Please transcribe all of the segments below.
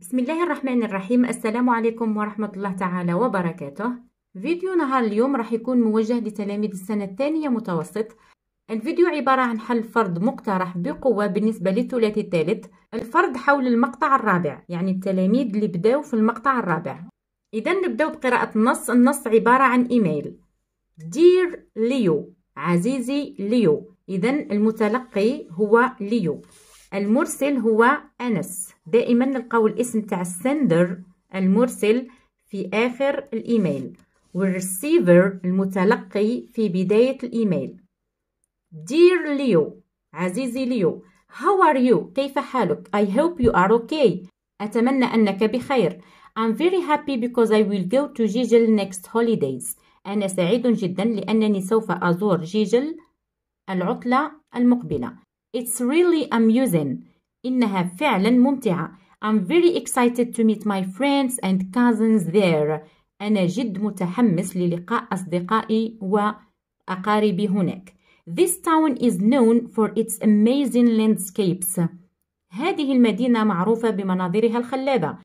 بسم الله الرحمن الرحيم السلام عليكم ورحمة الله تعالى وبركاته فيديو نهار اليوم راح يكون موجه لتلاميذ السنة الثانية متوسط الفيديو عبارة عن حل فرض مقترح بقوة بالنسبة للثلاثي الثالث الفرض حول المقطع الرابع يعني التلاميذ اللي بداو في المقطع الرابع إذا نبداو بقراءة النص النص عبارة عن إيميل Dear ليو عزيزي ليو إذا المتلقي هو ليو المرسل هو أنس دائما نلقاو الاسم تاع السندر المرسل في آخر الإيميل والريسيفر المتلقي في بداية الإيميل Dear ليو عزيزي ليو How are you? كيف حالك? I hope you are okay أتمنى أنك بخير I'm very happy because I will go to Jijel next holidays أنا سعيد جدا لأنني سوف أزور جيجل العطلة المقبلة It's really amusing. إنها فعلا ممتعة. I'm very excited to meet my friends and cousins there. أنا جد متحمس للقاء أصدقائي وأقاربي هناك. This town is known for its amazing landscapes. هذه المدينة معروفة بمناظرها الخلابة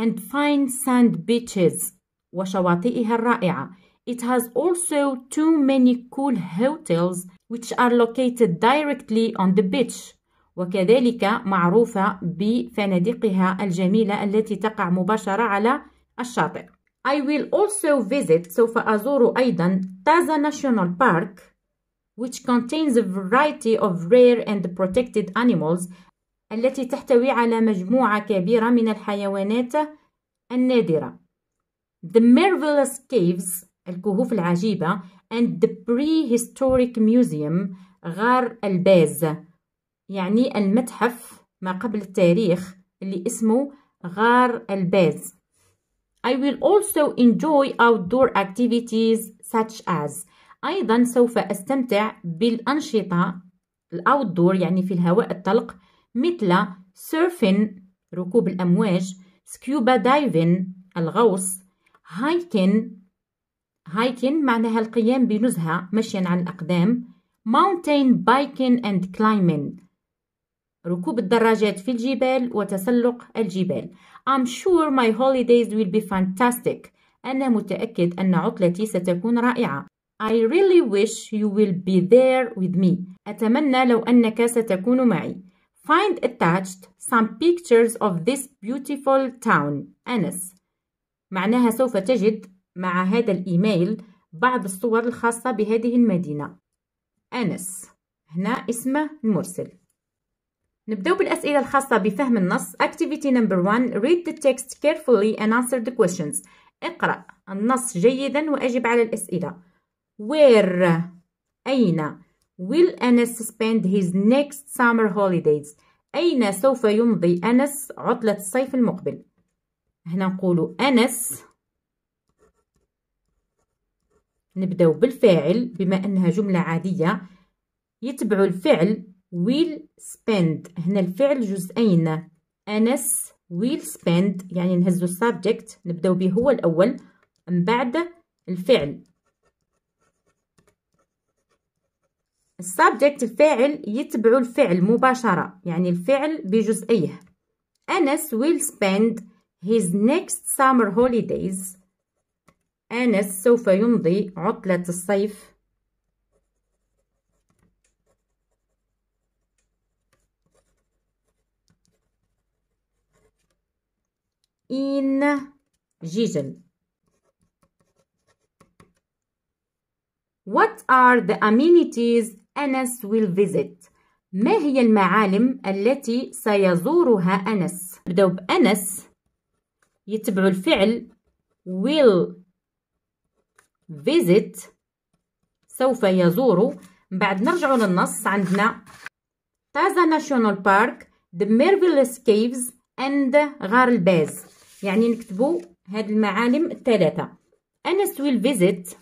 and fine sand beaches وشواطئها الرائعة. It has also too many cool hotels which are located directly on the beach وكذلك معروفة بفنادقها الجميلة التي تقع مباشرة على الشاطئ I will also visit سوف أزور أيضا Taza National Park which contains a variety of rare and protected animals التي تحتوي على مجموعة كبيرة من الحيوانات النادرة The Marvelous Caves الكهوف العجيبة and the prehistoric museum غار الباز يعني المتحف ما قبل التاريخ اللي اسمه غار الباز I will also enjoy outdoor activities such as أيضا سوف أستمتع بالأنشطة الأوتدور يعني في الهواء الطلق مثل سيرفين ركوب الأمواج سكيوبا دايفين الغوص هايكن hiking معناها القيام بنزهة مشيا على الأقدام mountain biking and climbing ركوب الدراجات في الجبال وتسلق الجبال I'm sure my holidays will be fantastic أنا متأكد أن عطلتي ستكون رائعة I really wish you will be there with me أتمنى لو أنك ستكون معي Find attached some pictures of this beautiful town أنس معناها سوف تجد مع هذا الإيميل بعض الصور الخاصة بهذه المدينة أنس هنا اسمه المرسل نبدأ بالأسئلة الخاصة بفهم النص Activity number one Read the text carefully and answer the questions اقرأ النص جيدا وأجب على الأسئلة Where أين Will Anas spend his next summer holidays أين سوف يمضي أنس عطلة الصيف المقبل هنا نقول أنس نبداو بالفاعل بما انها جمله عاديه يتبع الفعل will spend هنا الفعل جزئين انس will spend يعني نهزو subject نبداو به هو الاول من بعد الفعل السبجكت الفاعل يتبع الفعل مباشرة يعني الفعل بجزئيه أنس will spend his next summer holidays أنس سوف يمضي عطلة الصيف إن جيجل What are the amenities Anas will visit? ما هي المعالم التي سيزورها أنس؟ نبداو بأنس يتبعوا الفعل will visit سوف يزور بعد نرجع للنص عندنا تازا ناشيونال بارك ذا ميرفيلس كيفز اند غار الباز يعني نكتبوا هاد المعالم الثلاثه انس ويل فيزيت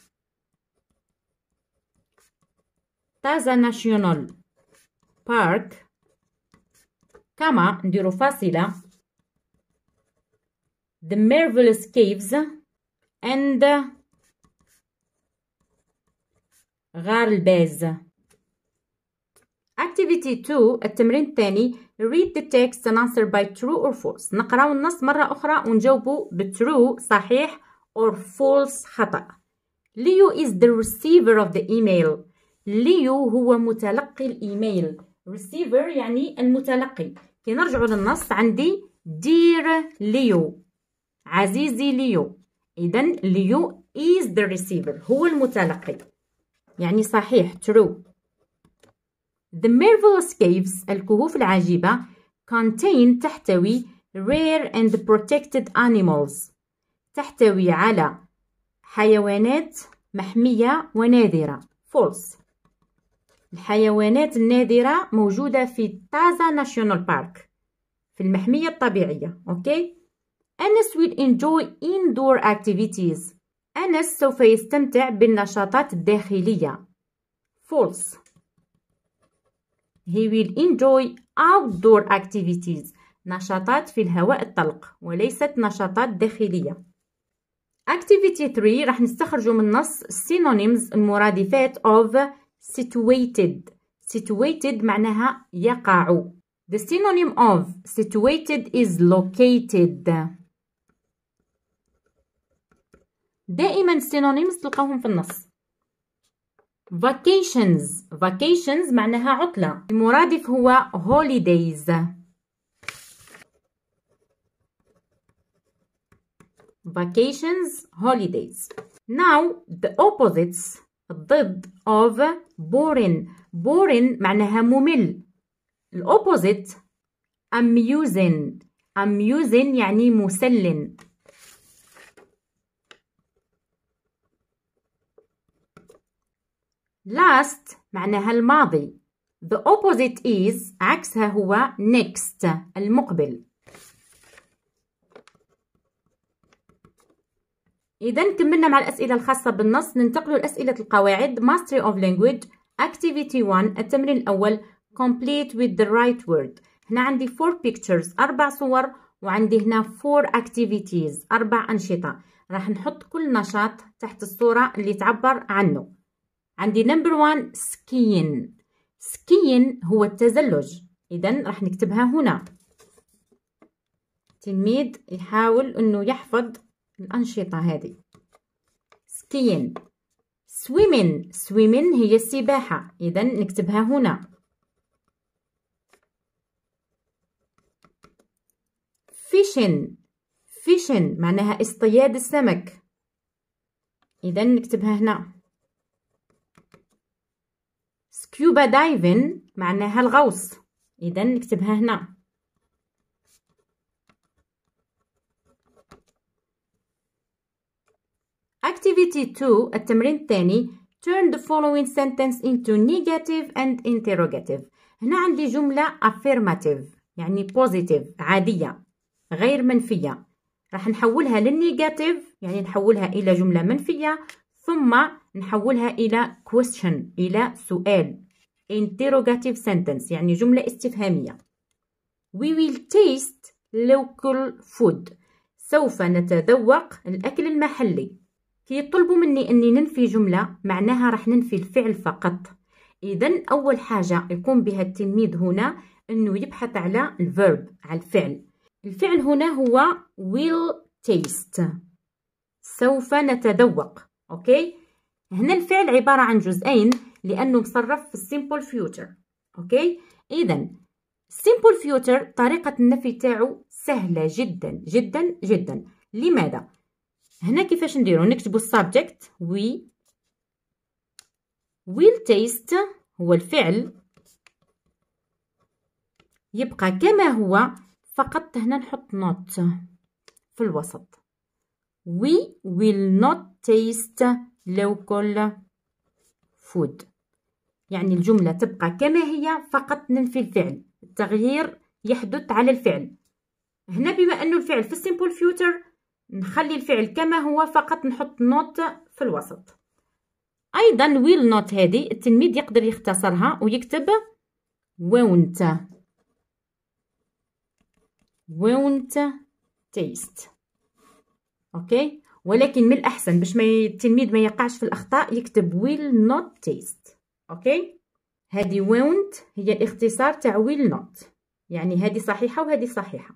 تازا ناشيونال بارك كما نديروا فاصله the marvelous caves and غار الباز Activity 2 التمرين الثاني Read the text and answer by true or false نقراو النص مرة أخرى ونجاوبو بtrue صحيح or false خطأ Leo is the receiver of the email Leo هو متلقي الإيميل receiver يعني المتلقي كي نرجعو للنص عندي dear Leo عزيزي ليو إذا ليو is the receiver هو المتلقي يعني صحيح true The marvelous caves الكهوف العجيبة contain تحتوي rare and protected animals تحتوي على حيوانات محمية ونادرة false الحيوانات النادرة موجودة في تازا ناشيونال بارك في المحمية الطبيعية أوكي okay? Anis will enjoy indoor activities أنس سوف يستمتع بالنشاطات الداخلية false he will enjoy outdoor activities نشاطات في الهواء الطلق وليست نشاطات داخلية activity 3 راح نستخرجوا من النص synonyms المرادفات of situated situated معناها يقع the synonym of situated is located دائما سينونيمز تلقاهم في النص vacations vacations معناها عطلة المرادف هو holidays vacations holidays now the opposites ضد of boring boring معناها ممل الopposite amusing amusing يعني مسلٍ last معناها الماضي the opposite is عكسها هو next المقبل إذا كملنا مع الأسئلة الخاصة بالنص ننتقل لأسئلة القواعد Mastery of Language Activity 1 التمرين الأول Complete with the right word هنا عندي four pictures أربع صور وعندي هنا four activities أربع أنشطة راح نحط كل نشاط تحت الصورة اللي تعبر عنه عندي نمبر 1 سكين سكين هو التزلج إذا راح نكتبها هنا تلميذ يحاول أنه يحفظ الأنشطة هذه سكين سويمين سويمين هي السباحة إذا نكتبها هنا فيشن فيشن معناها اصطياد السمك إذا نكتبها هنا سكيوبا دايفن معناها الغوص اذا نكتبها هنا Activity 2 التمرين الثاني Turn the following sentence into negative and interrogative هنا عندي جملة affirmative يعني positive عادية غير منفية راح نحولها للنيجاتيف يعني نحولها إلى جملة منفية ثم نحولها إلى question إلى سؤال interrogative sentence يعني جملة استفهامية We will taste local food سوف نتذوق الأكل المحلي يطلبوا مني أني ننفي جملة معناها راح ننفي الفعل فقط إذا أول حاجة يقوم بها التلميذ هنا أنه يبحث على الفيرب على الفعل الفعل هنا هو will taste سوف نتذوق أوكي هنا الفعل عبارة عن جزئين لأنه مصرف في السيمبل فيوتشر أوكي إذا السيمبل فيوتشر طريقة النفي تاعو سهلة جدا جدا جدا لماذا؟ هنا كيفاش نديرو نكتبو السبجكت وي ويل تيست هو الفعل يبقى كما هو فقط هنا نحط نوت في الوسط we will not taste local food يعني الجملة تبقى كما هي فقط ننفي الفعل التغيير يحدث على الفعل هنا بما أنه الفعل في السيمبل فيوتر نخلي الفعل كما هو فقط نحط نوت في الوسط أيضا ويل نوت هذه التلميذ يقدر يختصرها ويكتب وونت وونت تيست أوكي ولكن من الأحسن باش ما التلميذ ما يقعش في الأخطاء يكتب will not taste اوكي هذه وونت هي اختصار تاع ويل نوت يعني هذه صحيحه وهذه صحيحه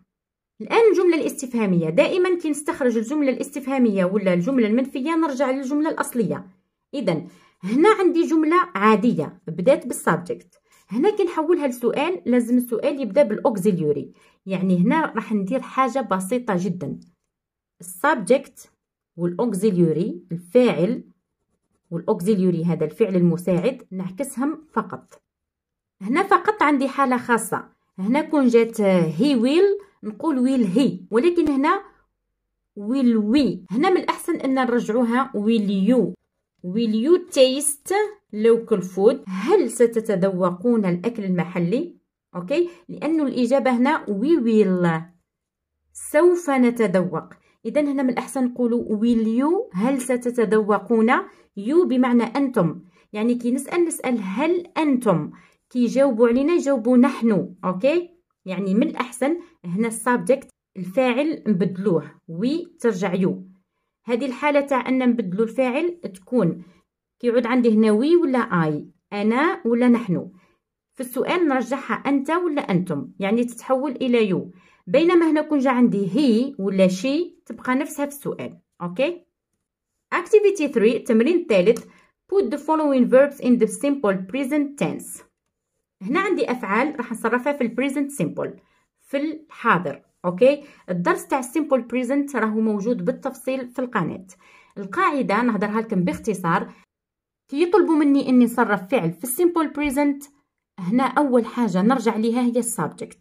الان الجمله الاستفهاميه دائما كي نستخرج الجمله الاستفهاميه ولا الجمله المنفيه نرجع للجمله الاصليه اذا هنا عندي جمله عاديه بدات بالسبجكت هنا كي نحولها لسؤال لازم السؤال يبدا بالاوكسيليوري يعني هنا راح ندير حاجه بسيطه جدا السبجكت والاوكسيليوري الفاعل والأوكزيليوري هذا الفعل المساعد نعكسهم فقط هنا فقط عندي حالة خاصة هنا كون جات هي ويل نقول ويل هي ولكن هنا ويل وي هنا من الأحسن أن نرجعوها ويل يو ويل يو تيست لوكال فود هل ستتذوقون الأكل المحلي؟ أوكي لأن الإجابة هنا وي ويل سوف نتذوق اذا هنا من الاحسن نقولوا ويل يو هل ستتذوقون يو بمعنى انتم يعني كي نسال نسال هل انتم كي يجاوبوا علينا يجاوبوا نحن اوكي يعني من الاحسن هنا السابجكت الفاعل نبدلوه وي ترجع يو هذه الحاله تاع ان نبدلو الفاعل تكون كيعود عندي هنا وي ولا اي انا ولا نحن في السؤال نرجعها انت ولا انتم يعني تتحول الى يو بينما هنا كون جا عندي هي ولا شي تبقى نفسها في السؤال اوكي اكتيفيتي 3 التمرين الثالث put the following verbs in the simple present tense هنا عندي افعال راح نصرفها في البريزنت سيمبل في الحاضر اوكي الدرس تاع السيمبل بريزنت راهو موجود بالتفصيل في القناه القاعده نهضرها لكم باختصار كي يطلبوا مني اني نصرف فعل في السيمبل بريزنت هنا اول حاجه نرجع ليها هي السبجكت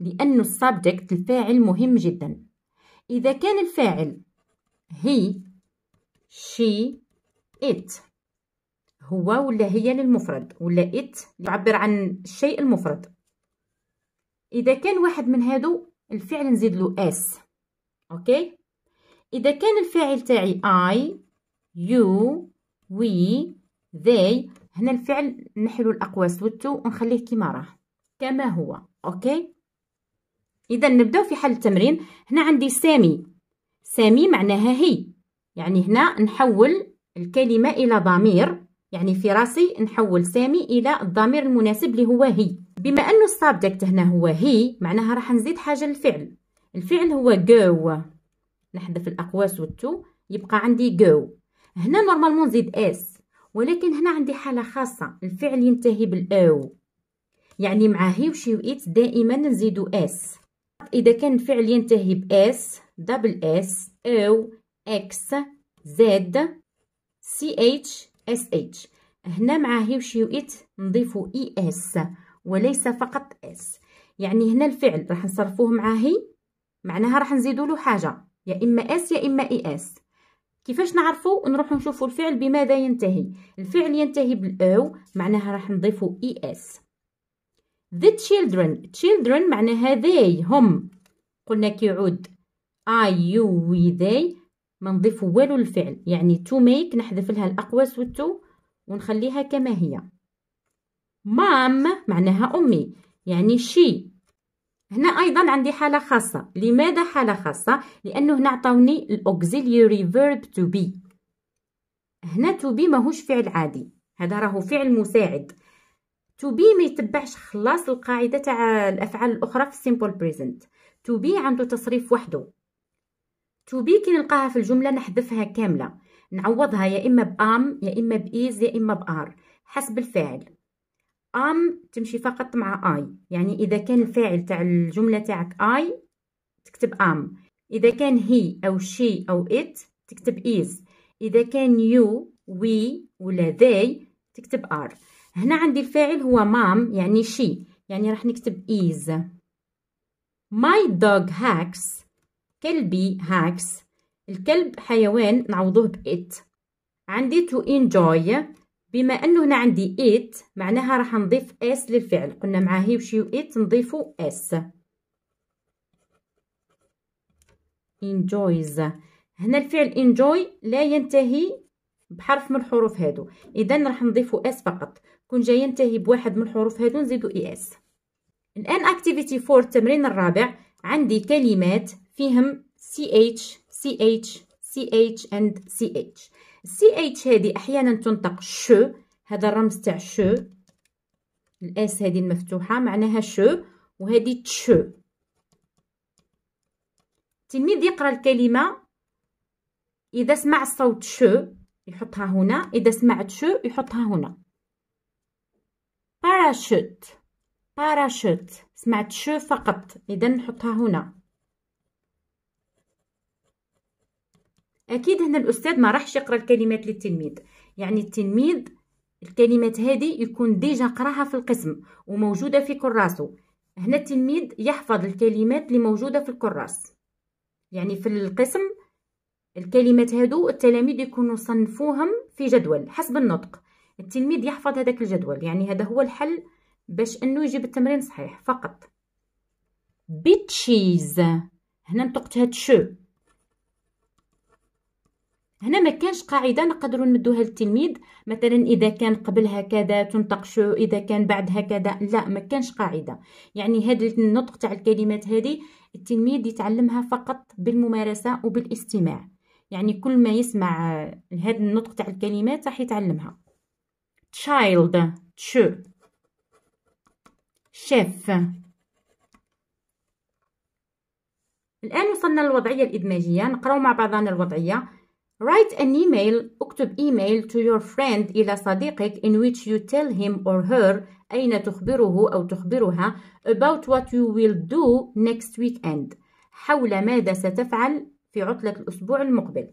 لأن السبجكت الفاعل مهم جدا إذا كان الفاعل هي شي إت هو ولا هي للمفرد ولا إت يعبر عن الشيء المفرد إذا كان واحد من هادو الفعل نزيد له أس أوكي إذا كان الفاعل تاعي I you we they هنا الفعل نحلو الأقواس وتو ونخليه كيما راه كما هو أوكي إذا نبداو في حل التمرين هنا عندي سامي سامي معناها هي يعني هنا نحول الكلمة إلى ضمير يعني في راسي نحول سامي إلى الضمير المناسب اللي هو هي بما أنه السابجكت هنا هو هي معناها راح نزيد حاجة للفعل الفعل هو جو نحذف الأقواس والتو يبقى عندي جو هنا نورمالمون نزيد اس ولكن هنا عندي حالة خاصة الفعل ينتهي بالأو يعني مع هي وشي وإت دائما نزيدو اس إذا كان فعل ينتهي بإس دبل إس أو إكس زد سي اتش اس اتش هنا مع هي وشي وإت نضيفو إي e إس وليس فقط إس يعني هنا الفعل راح نصرفوه مع هي معناها راح نزيدو له حاجة يا إما إس يا إما إي e إس كيفاش نعرفو نروحو نشوفو الفعل بماذا ينتهي الفعل ينتهي بالأو معناها راح نضيفو إي e إس The children children معناها they هم قلنا كيعود I you we they ما نضيف والو الفعل يعني to make نحذف لها الأقواس والتو ونخليها كما هي مام معناها أمي يعني she هنا أيضا عندي حالة خاصة لماذا حالة خاصة؟ لأنه هنا عطاوني auxiliary verb to be هنا to be ماهوش فعل عادي هذا راهو فعل مساعد تو بي ما يتبعش خلاص القاعده تاع الافعال الاخرى في simple present تو بي عنده تصريف وحده تو بي كي نلقاها في الجمله نحذفها كامله نعوضها يا اما بام يا اما بايز يا اما بار حسب الفاعل ام تمشي فقط مع اي يعني اذا كان الفاعل تاع الجمله تاعك اي تكتب ام اذا كان هي او شي او ات تكتب ايز اذا كان يو وي ولا ذي تكتب ار هنا عندي الفاعل هو مام يعني شي يعني راح نكتب is my dog hacks كلبي hacks الكلب حيوان نعوضوه بإت عندي to enjoy بما أنه هنا عندي it معناها راح نضيف s للفعل قلنا مع هي وشي وit نضيفو s enjoys هنا الفعل enjoy لا ينتهي بحرف من الحروف هادو اذا راح نضيفو اس فقط كون جاي ينتهي بواحد من الحروف هادو نزيدو اي e اس الان اكتيفيتي فور التمرين الرابع عندي كلمات فيهم سي اتش اتش اند سي اتش سي اتش هادي احيانا تنطق شو هذا الرمز تاع شو الاس هادي المفتوحه معناها شو وهادي تشو التلميذ يقرا الكلمه اذا سمع صوت شو يحطها هنا إذا سمعت شو يحطها هنا باراشوت باراشوت سمعت شو فقط إذا نحطها هنا أكيد هنا الأستاذ ما راحش يقرأ الكلمات للتلميذ يعني التلميذ الكلمات هذه يكون ديجا قراها في القسم وموجودة في كراسه هنا التلميذ يحفظ الكلمات اللي موجودة في الكراس يعني في القسم الكلمات هادو التلاميذ يكونوا صنفوهم في جدول حسب النطق التلميذ يحفظ هذاك الجدول يعني هذا هو الحل باش انه يجيب التمرين صحيح فقط بيتشيز هنا نطقتها تشو هنا ما كانش قاعده نقدروا نمدوها للتلميذ مثلا اذا كان قبل هكذا تنطق شو اذا كان بعد هكذا لا ما كانش قاعده يعني هاد النطق تاع الكلمات هذه التلميذ يتعلمها فقط بالممارسه وبالاستماع يعني كل ما يسمع هذا النطق تاع الكلمات راح يتعلمها child تشو شيف الآن وصلنا للوضعية الإدماجية نقراو مع بعضنا الوضعية Write an email اكتب ايميل to your friend إلى صديقك in which you tell him or her أين تخبره أو تخبرها about what you will do next weekend حول ماذا ستفعل في عطلة الأسبوع المقبل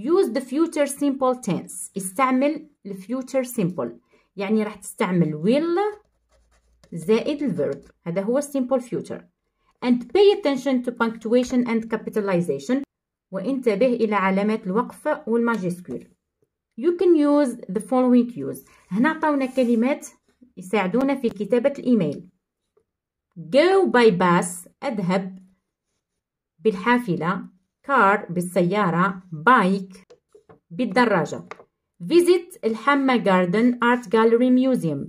use the future simple tense استعمل the future simple يعني راح تستعمل will زائد verb. هذا هو simple future and pay attention to punctuation and capitalization وانتبه إلى علامات الوقف والماجيسكول you can use the following cues هنا عطاونا كلمات يساعدونا في كتابة الإيميل go by bus أذهب بالحافلة كار بالسيارة بايك بالدراجة visit الحمى جاردن ارت جاليري ميوزيوم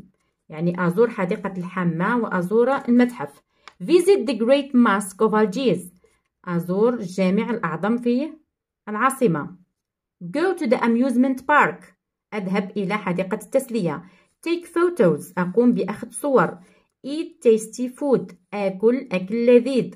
يعني أزور حديقة الحمى وأزور المتحف visit the great mosque of Algiers أزور الجامع الأعظم في العاصمة go to the amusement park أذهب إلى حديقة التسلية take photos أقوم بأخذ صور eat tasty food أكل أكل لذيذ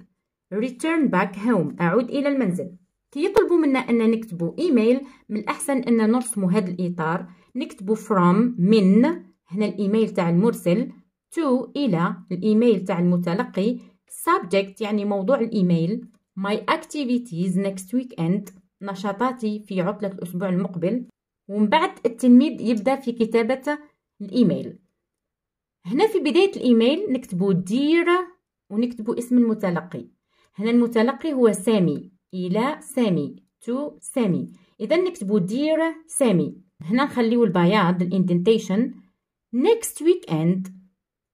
return back home أعود إلى المنزل كي يطلبوا منا أن نكتبوا إيميل من الأحسن أن نرسموا هذا الإطار نكتبوا from من هنا الإيميل تاع المرسل to إلى الإيميل تاع المتلقي subject يعني موضوع الإيميل my activities next weekend نشاطاتي في عطلة الأسبوع المقبل ومن بعد التلميذ يبدأ في كتابة الإيميل هنا في بداية الإيميل نكتبوا dear ونكتبوا اسم المتلقي هنا المتلقي هو سامي إلى سامي تو سامي إذا نكتبو دير سامي هنا نخليو البياض الاندنتيشن next weekend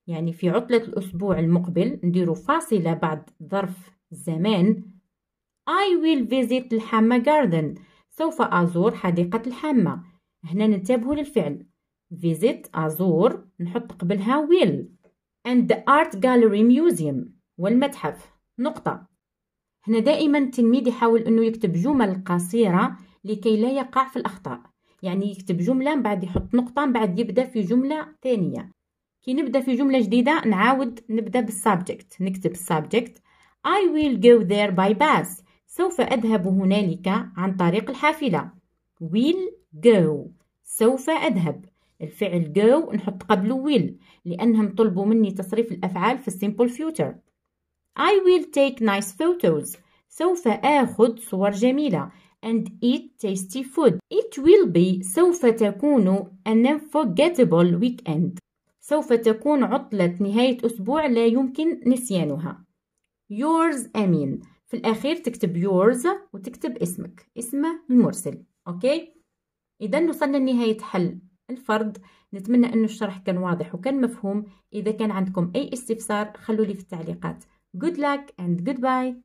يعني في عطلة الأسبوع المقبل نديرو فاصلة بعد ظرف زمان I will visit الحامة garden سوف أزور حديقة الحامة هنا ننتبهوا للفعل visit أزور نحط قبلها will and the art gallery museum والمتحف نقطة هنا دائما التلميذ يحاول انه يكتب جمل قصيره لكي لا يقع في الاخطاء يعني يكتب جمله من بعد يحط نقطه من بعد يبدا في جمله ثانيه كي نبدا في جمله جديده نعاود نبدا بالسبجكت نكتب السبجكت I will go there by bus سوف أذهب هنالك عن طريق الحافلة will go سوف أذهب الفعل go نحط قبله will لأنهم طلبوا مني تصريف الأفعال في السيمبل future I will take nice photos. سوف آخذ صور جميلة. And eat tasty food. It will be سوف تكون an unforgettable weekend. سوف تكون عطلة نهاية أسبوع لا يمكن نسيانها. Yours أمين. في الأخير تكتب yours وتكتب اسمك اسم المرسل. أوكي؟ إذا وصلنا لنهاية حل الفرض نتمنى أن الشرح كان واضح وكان مفهوم إذا كان عندكم أي استفسار خلوا لي في التعليقات Good luck and goodbye.